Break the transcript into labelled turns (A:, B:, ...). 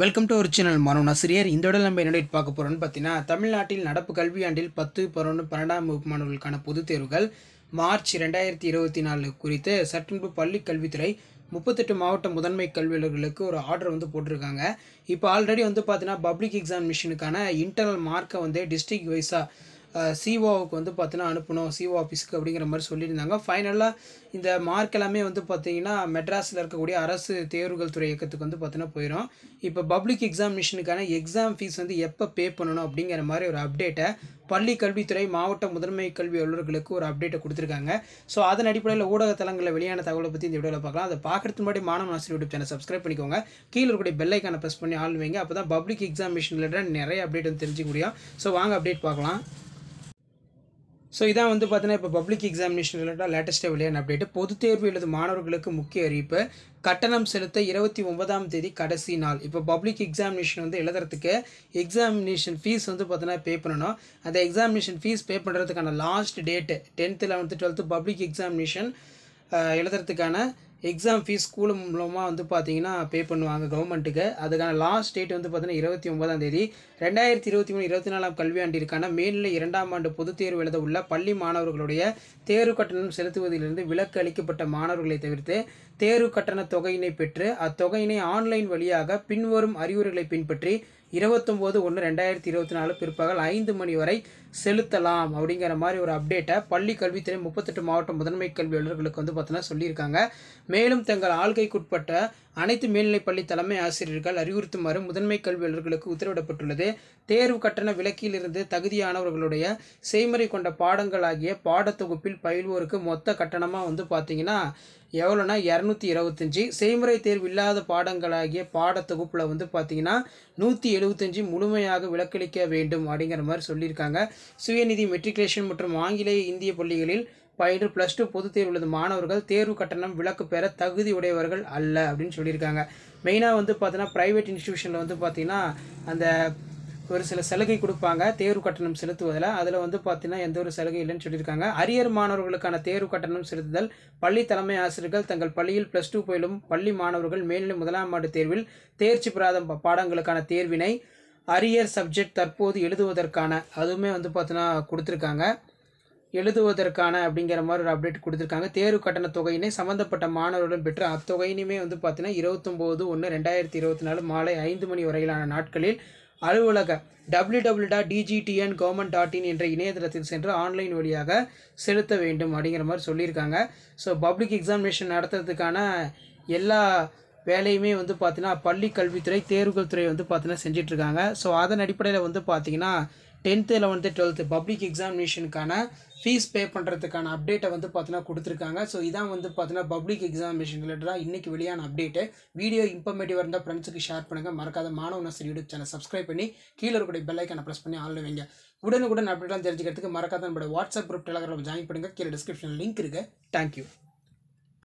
A: welcome to original மனோ ஆசிரியர் இந்த இடம் நம்ம என்னடேட் பார்க்க போகிறோம்னு பார்த்தீங்கன்னா தமிழ்நாட்டில் நடப்பு கல்வியாண்டில் பத்து பதினொன்று பன்னெண்டாம் வகுப்பு மாணவர்களுக்கான பொதுத் தேர்வுகள் மார்ச் ரெண்டாயிரத்தி இருபத்தி நாலு குறித்து சட்டமன்ற பள்ளி கல்வித்துறை முப்பத்தெட்டு மாவட்ட முதன்மை கல்வியாளர்களுக்கு ஒரு ஆர்டர் வந்து போட்டிருக்காங்க இப்போ ஆல்ரெடி வந்து பார்த்தீங்கன்னா பப்ளிக் எக்ஸாமினேஷனுக்கான இன்டர்னல் மார்க்கை வந்து டிஸ்ட்ரிக்ட் வைஸாக சிஓவுக்கு வந்து பார்த்தீங்கன்னா அனுப்பணும் சிஓ ஆஃபீஸுக்கு அப்படிங்கிற மாதிரி சொல்லியிருந்தாங்க ஃபைனலாக இந்த மார்க் எல்லாமே வந்து பார்த்திங்கன்னா மெட்ராஸில் இருக்கக்கூடிய அரசு தேர்வுகள் துறை இயக்கத்துக்கு வந்து பார்த்தீங்கன்னா போயிடும் இப்போ பப்ளிக் எக்ஸாமினேஷனுக்கான எக்ஸாம் ஃபீஸ் வந்து எப்போ பே பண்ணணும் அப்படிங்கிற மாதிரி ஒரு அப்டேட்டை பள்ளி கல்வித்துறை மாவட்ட முதன்மை கல்வி அலுவலர்களுக்கு ஒரு அப்டேட்டை கொடுத்துருக்காங்க ஸோ அதன் அடிப்படையில் ஊடக தளங்களில் வெளியான தகவலை பற்றி இந்த வீடியோவில் பார்க்கலாம் அதை பார்க்குறதுக்கு முன்னாடி மாணவ ஆசிரியர் யூடியூப் சேனல் சப்ஸ்கிரைப் பண்ணிக்கோங்க கீழே இருக்கக்கூடிய பெல்லைக்கான ப்ரெஸ் பண்ணி ஆள் வைங்க அப்போ தான் பப்ளிக் எக்ஸாமினேஷன் நிறைய அப்டேட் வந்து தெரிஞ்சுக்க முடியும் ஸோ வாங்க அப்டேட் பார்க்கலாம் ஸோ இதான் வந்து பார்த்தீங்கன்னா இப்போ பப்ளிக் எக்ஸாமினேஷன் ரிலேட்டாக லேட்டஸ்ட்டாக வெளியான அப்டேட் பொதுத் தேர்வு எழுதும் மாணவர்களுக்கு முக்கிய அறிவிப்பு கட்டணம் செலுத்த இருபத்தி ஒன்பதாம் தேதி கடைசி நாள் இப்போ பப்ளிக் எக்ஸாமினேஷன் வந்து எழுதுறதுக்கு எக்ஸாமினேஷன் ஃபீஸ் வந்து பார்த்தீங்கன்னா பே பண்ணணும் அந்த எக்ஸாமினேஷன் ஃபீஸ் பே பண்ணுறதுக்கான last date tenth eleventh twelfth public examination எழுதுறதுக்கான எக்ஸாம் ஃபீஸ் ஸ்கூல் மூலமாக வந்து பார்த்தீங்கன்னா பே பண்ணுவாங்க கவர்மெண்ட்டுக்கு அதுக்கான லாஸ்ட் டேட் வந்து பார்த்தீங்கன்னா இருபத்தி ஒன்பதாம் தேதி ரெண்டாயிரத்தி இருபத்தி மூணு இருபத்தி நாலாம் கல்வியாண்டிற்கான மேல்நிலை இரண்டாம் ஆண்டு பொதுத் தேர்வு எழுத உள்ள பள்ளி மாணவர்களுடைய தேர்வு கட்டணம் செலுத்துவதிலிருந்து விலக்கு அளிக்கப்பட்ட மாணவர்களை தவிர்த்து தேர்வு கட்டண தொகையினை பெற்று அத்தொகையினை ஆன்லைன் வழியாக பின்வரும் அறிவுரைகளை பின்பற்றி இருபத்தொம்போது ஒன்று ரெண்டாயிரத்தி இருபத்தி நாலு பிற்பகல் ஐந்து மணி வரை செலுத்தலாம் அப்படிங்கிற மாதிரி ஒரு அப்டேட்டை பள்ளி கல்வித்துறை முப்பத்தெட்டு மாவட்ட முதன்மை கல்வி அலுவலர்களுக்கு வந்து பார்த்தோன்னா சொல்லியிருக்காங்க மேலும் தங்கள் ஆள்கைக்குட்பட்ட அனைத்து பள்ளி தலைமை ஆசிரியர்கள் அறிவுறுத்துமாறு முதன்மை கல்வி அலுவலர்களுக்கு உத்தரவிடப்பட்டுள்ளது தேர்வு கட்டண விலக்கிலிருந்து தகுதியானவர்களுடைய செய்முறை கொண்ட பாடங்கள் ஆகிய பாடத்தொகுப்பில் பயில்வோருக்கு மொத்த கட்டணமாக வந்து பார்த்திங்கன்னா எவ்வளோனா இரநூத்தி இருபத்தஞ்சி செய்முறை தேர்வு இல்லாத பாடங்களாகிய பாடத்தொகுப்பில் வந்து பார்த்தீங்கன்னா நூற்றி எழுபத்தஞ்சி முழுமையாக விலக்களிக்க வேண்டும் அப்படிங்கிற மாதிரி சொல்லியிருக்காங்க சுயநிதி மெட்ரிகுலேஷன் மற்றும் ஆங்கிலேய இந்திய பள்ளிகளில் பயின்று ப்ளஸ் டூ பொதுத் தேர்வு உள்ளது மாணவர்கள் தேர்வு கட்டணம் விலக்கு பெற தகுதி உடையவர்கள் அல்ல அப்படின்னு சொல்லியிருக்காங்க மெயினாக வந்து பார்த்தீங்கன்னா ப்ரைவேட் இன்ஸ்டியூஷனில் வந்து பார்த்திங்கன்னா அந்த ஒரு சில சலுகை கொடுப்பாங்க தேர்வு கட்டணம் செலுத்துவதில் அதில் வந்து பார்த்தீங்கன்னா எந்த ஒரு சலுகை இல்லைன்னு சொல்லியிருக்காங்க அரியர் மாணவர்களுக்கான தேர்வு கட்டணம் செலுத்துதல் பள்ளி தலைமை ஆசிரியர்கள் தங்கள் பள்ளியில் ப்ளஸ் டூ போயிலும் பள்ளி மாணவர்கள் மேல்நிலை முதலாம் ஆண்டு தேர்வில் தேர்ச்சி பெறாத பாடங்களுக்கான தேர்வினை அரியர் சப்ஜெக்ட் தற்போது எழுதுவதற்கான அதுவுமே வந்து பார்த்தீங்கன்னா கொடுத்துருக்காங்க எழுதுவதற்கான அப்படிங்கிற மாதிரி ஒரு அப்டேட் கொடுத்துருக்காங்க தேர்வு கட்டண தொகையினை சம்மந்தப்பட்ட மாணவர்களும் பெற்று அத்தொகையினுமே வந்து பார்த்தீங்கன்னா இருபத்தொம்போது ஒன்று ரெண்டாயிரத்தி இருபத்தி நாலு மாலை ஐந்து மணி வரையிலான நாட்களில் அலுவலக W W dot DGTN government dot in என்ற இணையதளத்தில் சென்று ஆன்லைன் வழியாக செலுத்த வேண்டும் அப்படிங்கிற மாதிரி சொல்லியிருக்காங்க ஸோ பப்ளிக் எக்ஸாமினேஷன் நடத்துறதுக்கான எல்லா வேலையுமே வந்து பார்த்தீங்கன்னா பள்ளி கல்வித்துறை தேர்வுகள் துறை வந்து பார்த்தீங்கன்னா செஞ்சிட்ருக்காங்க ஸோ அதன் அடிப்படையில் வந்து பார்த்திங்கன்னா டென்த்து லெவன்த்து டுவெல்த்து பப்ளிக் எக்ஸாமினேஷனுக்கான ஃபீஸ் பே பண்ணுறதுக்கான அப்டேட்டை வந்து பார்த்தினா கொடுத்துருக்காங்க ஸோ இதான் வந்து பார்த்தீங்கன்னா பப்ளிக் எக்ஸாமினேஷன் ரிலேட்டடாக இன்றைக்கி வெளியான அப்டேட்டு வீடியோ இன்ஃபர்மேட்டிவாக இருந்தால் ஃப்ரெண்ட்ஸுக்கு ஷேர் பண்ணுங்கள் மறக்காத மாணவ நர்சரி யூடியூப் சேனல் சப்ஸ்கிரைப் பண்ணி கீழே இருக்கக்கூடிய ஐக்கனை ப்ரெஸ் பண்ணி ஆள் வைங்க உடனுக்குடன் அப்டேட்லாம் தெரிஞ்சுக்கிறதுக்கு மறக்காத நம்மளோட வாட்ஸ்அப் குரூப் டெலகிராம் ஜாயின் பண்ணுங்கள் கீழே டிஸ்கிரிப்ஷன் லிங்க் இருக்குது தேங்க்யூ